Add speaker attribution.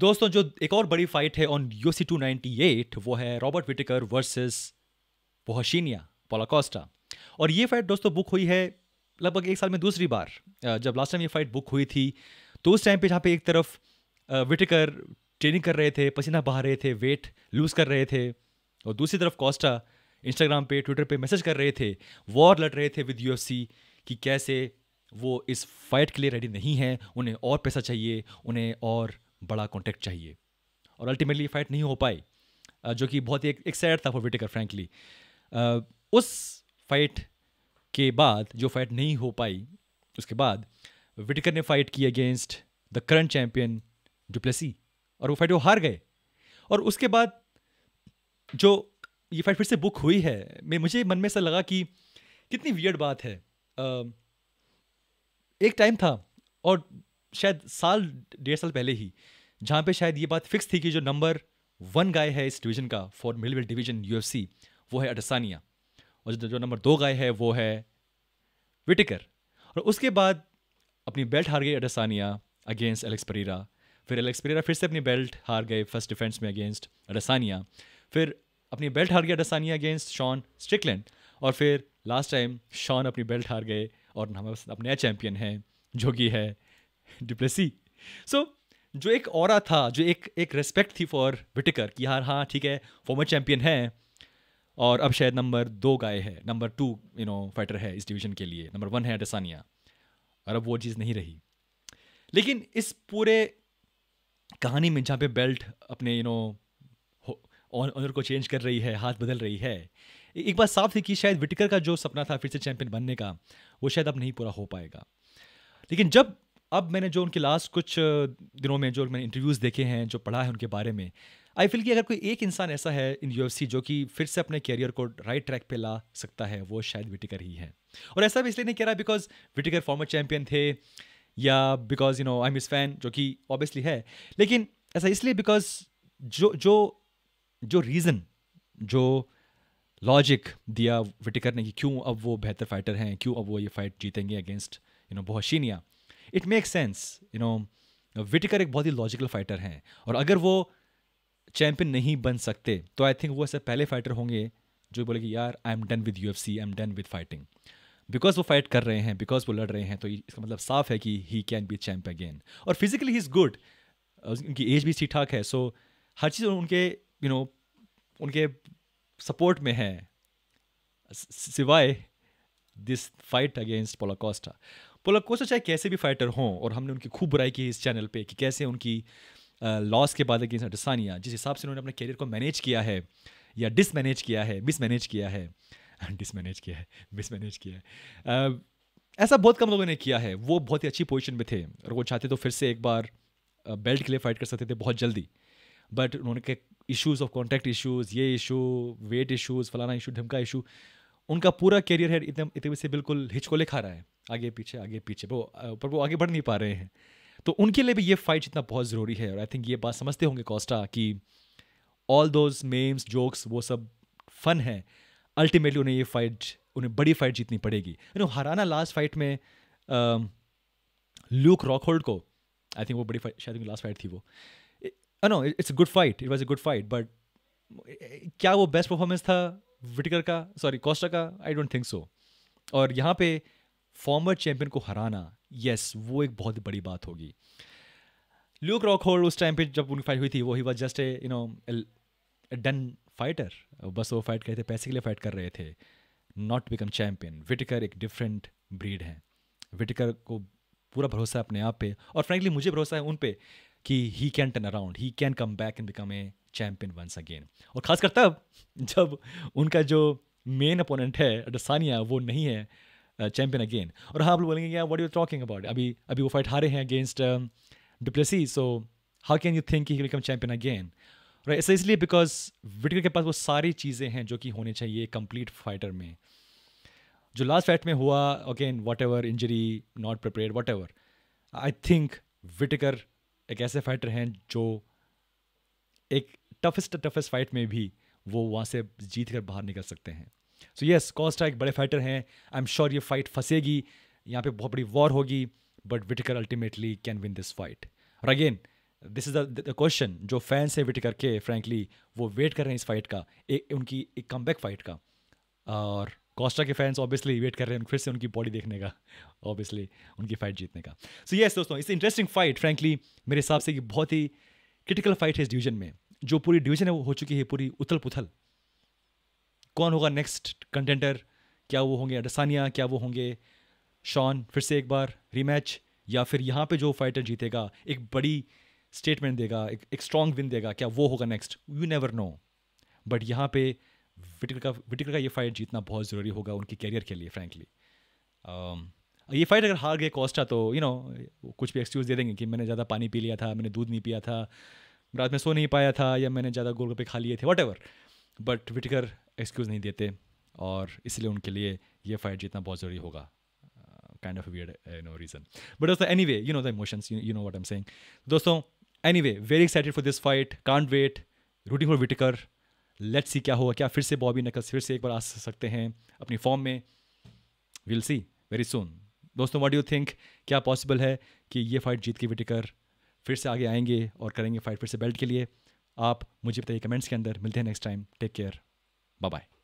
Speaker 1: दोस्तों जो एक और बड़ी फाइट है on U C two ninety eight वो है रॉबर्ट विटिकर वर्सेस वोहशीनिया पोलाकोस्टा और ये फाइट दोस्तों बुक हुई है लगभग एक साल में दूसरी बार जब लास्ट टाइम ये फाइट बुक हुई थी तो उस टाइम पे जहाँ पे एक तरफ विटिकर ट्रेनिंग कर रहे थे पसीना बहा रहे थे वेट लूज़ कर रहे थे और दूसरी तरफ कॉस्टा इंस्टाग्राम पे ट्विटर पे मैसेज कर रहे थे वॉर लड़ रहे थे विद यू कि कैसे वो इस फाइट के लिए रेडी नहीं है उन्हें और पैसा चाहिए उन्हें और बड़ा कॉन्टैक्ट चाहिए और अल्टीमेटली फाइट नहीं हो पाई जो कि बहुत ही एक, एक सैड था फॉर विटेकर फ्रैंकली उस फाइट के बाद जो फाइट नहीं हो पाई उसके बाद विटेकर ने फाइट की against the current champion Du Plessis और वो फाइट वो हार गए और उसके बाद जो ये फाइट फिर से बुक हुई है मैं मुझे मन में ऐसा लगा कि कितनी वियर्ड बात है एक टाइम था और शायद साल डेढ़ साल पहले ही जहाँ पे शायद ये बात फिक्स थी कि जो नंबर वन गाय है इस डिवीजन का फॉर मिलवेल डिवीजन यू वो है अडसानिया और जो नंबर दो गाय है वो है विटिकर और उसके बाद अपनी बेल्ट हार गई अडसानिया अगेंस्ट एलेक्स परेरा फिर एलेक्स परेरा फिर से अपनी बेल्ट हार गए फर्स्ट डिफेंस में अगेंस्ट अडसानिया फिर अपनी बेल्ट हार गई अडसानिया अगेंस्ट शॉन स्ट्रिकलैंड और फिर लास्ट टाइम शॉन अपनी बेल्ट हार गए और हमारे अपने चैम्पियन हैं जो कि है डिप्लेसी सो जो एक और था जो एक एक रेस्पेक्ट थी फॉर विटिकर कि यार हाँ ठीक है फॉर्मर चैम्पियन है और अब शायद नंबर दो गाय है number two you know fighter है इस डिवीजन के लिए नंबर वन है अडसानिया और अब वो चीज़ नहीं रही लेकिन इस पूरे कहानी में जहाँ पे बेल्ट अपने यू नो ऑनर को चेंज कर रही है हाथ बदल रही है एक बात साफ थी कि शायद विटिकर का जो सपना था फिर से चैंपियन बनने का वो शायद अब नहीं पूरा हो पाएगा लेकिन जब अब मैंने जो उनके लास्ट कुछ दिनों में जो मैंने इंटरव्यूज़ देखे हैं जो पढ़ा है उनके बारे में आई फील कि अगर कोई एक इंसान ऐसा है इन यू जो कि फिर से अपने कैरियर को राइट ट्रैक पे ला सकता है वो शायद विटिकर ही है और ऐसा भी इसलिए नहीं कह रहा बिकॉज विटिकर फॉर्मर चैम्पियन थे या because you know I miss fan जो कि ऑब्वियसली है लेकिन ऐसा इसलिए बिकॉज जो जो जो रीज़न जो लॉजिक दिया विटिकर ने कि क्यों अब वो बेहतर फाइटर हैं क्यों अब वो ये फाइट जीतेंगे अगेंस्ट यू नो बोहशिनिया it makes sense you know Whittaker एक बहुत ही लॉजिकल फाइटर हैं और अगर वो चैंपियन नहीं बन सकते तो आई थिंक वो ऐसे पहले फाइटर होंगे जो बोले कि यार I am done with U F C I am done with fighting because वो फाइट कर रहे हैं बिकॉज वो लड़ रहे हैं तो इसका मतलब साफ है कि he can be champ again और फिजिकली ही इज़ गुड उनकी एज भी ठीक ठाक है सो so, हर चीज़ उनके यू you नो know, उनके सपोर्ट में है सिवाय this fight against Paulo Costa Paulo Costa चाहे कैसे भी फाइटर हों और हमने उनकी खूब बुराई की इस चैनल पर कि कैसे उनकी लॉस के बाद अगेंस्ट अडसानिया जिस हिसाब से उन्होंने अपने कैरियर को मैनेज किया है या डिसमैनेज किया है मिसमैनेज किया है डिसमैनेज किया है मिसमैनेज किया है ऐसा बहुत कम लोगों ने किया है वो बहुत ही अच्छी पोजिशन में थे और वो चाहते तो फिर से एक बार बेल्ट के लिए फाइट कर सकते थे बहुत जल्दी बट उन्होंने के इश्यूज़ ऑफ कॉन्टैक्ट इश्यूज़ ये इशू वेट इशूज़ फलाना इशू ढमका इशू उनका पूरा कैरियर है इतने इतने से बिल्कुल हिचकोले खा रहा है आगे पीछे आगे पीछे वो पर वो आगे बढ़ नहीं पा रहे हैं तो उनके लिए भी ये फाइट जितना बहुत ज़रूरी है और आई थिंक ये बात समझते होंगे कॉस्टा कि ऑल दोज मेम्स जोक्स वो सब फन है अल्टीमेटली उन्हें ये फाइट उन्हें बड़ी फाइट जीतनी पड़ेगी नो हराना लास्ट फाइट में लूक um, रॉकहोल्ड को आई थिंक वो बड़ी फाइट शायद लास्ट फाइट थी वो no it's a good fight it was a good fight but क्या वो बेस्ट परफॉर्मेंस था विटिकर का सॉरी कॉस्टा का आई डोंट थिंक सो और यहाँ पे फॉर्मर चैंपियन को हराना यस वो एक बहुत बड़ी बात होगी ल्यूक रॉक होल्ड उस टाइम पे जब उनकी फाइट हुई थी वो he was just a you know done fighter बस वो फाइट कर रहे थे पैसे के लिए फाइट कर रहे थे नॉट बिकम चैम्पियन विटिकर एक डिफरेंट ब्रीड है विटिकर को पूरा भरोसा है अपने आप पे और फ्रेंकली मुझे भरोसा है उन पे कि he can turn around he can come back and become a champion once again और खासकर तब जब उनका जो मेन अपोनेंट है अडसानिया वो नहीं है चैंपियन uh, अगेन और हाँ आप लोग बोलेंगे यार वट यू टॉकिंग अबाउट अभी अभी वो फाइट हारे हैं against Du Plessis so how can you think he become champion again और ऐसा इसलिए बिकॉज विटकर के पास वो सारी चीज़ें हैं जो कि होनी चाहिए कंप्लीट फाइटर में जो लास्ट फाइट में हुआ again whatever injury not prepare whatever I think Whittaker एक ऐसे फाइटर हैं जो एक टफेस्ट टफेस्ट फाइट में भी वो वहाँ से जीत कर बाहर निकल सकते हैं सो येस कॉस्टा एक बड़े फाइटर हैं आई एम श्योर ये फाइट फंसेगी यहाँ पे बहुत बड़ी वॉर होगी but Whittaker ultimately can win this fight और again this is the question जो फैंस है विटिकर के फ्रेंकली वो वेट कर रहे हैं इस फाइट का ए, उनकी एक कम फाइट का और कॉस्टा के फैंस ऑब्वियसली वेट कर रहे हैं फिर से उनकी बॉडी देखने का ऑब्वियसली उनकी फाइट जीतने का सो so येस yes, दोस्तों इस इंटरेस्टिंग फाइट फ्रेंकली मेरे हिसाब से ये बहुत ही क्रिटिकल फाइट है इस डिवीजन में जो पूरी डिवीजन है वो हो चुकी है पूरी उथल पुथल कौन होगा नेक्स्ट कंटेंटर क्या वो होंगे अडसानिया क्या वो होंगे शॉन फिर से एक बार रीमैच या फिर यहाँ पे जो फाइटर जीतेगा एक बड़ी स्टेटमेंट देगा एक, एक स्ट्रॉन्ग विन देगा क्या वो होगा next you never know but यहाँ पे विटिकर का विटिकर का ये फाइट जीतना बहुत ज़रूरी होगा उनके कैरियर के लिए फ्रैंकली um, ये फाइट अगर हार गए कॉस्टा तो यू you नो know, कुछ भी एक्सक्यूज़ दे देंगे कि मैंने ज़्यादा पानी पी लिया था मैंने दूध नहीं पिया था रात में सो नहीं पाया था या मैंने ज़्यादा गोलगप्पे खा लिए थे वट बट विटिकर एक्सक्यूज़ नहीं देते और इसलिए उनके लिए ये फाइट जीतना बहुत ज़रूरी होगा kind of we're no reason but दोस्तों anyway you know the emotions you know what am saying दोस्तों anyway very excited for this fight can't wait rooting for Whittaker let's see क्या होगा क्या फिर से Bobby knuckles फिर से एक बार आ सकते हैं अपनी फॉर्म में विल सी वेरी सुन दोस्तों वट यू थिंक क्या पॉसिबल है कि ये फाइट जीत के विटिकर फिर से आगे आएंगे और करेंगे फाइट फिर से बेल्ट के लिए आप मुझे बताइए कमेंट्स के अंदर मिलते हैं next time take care bye bye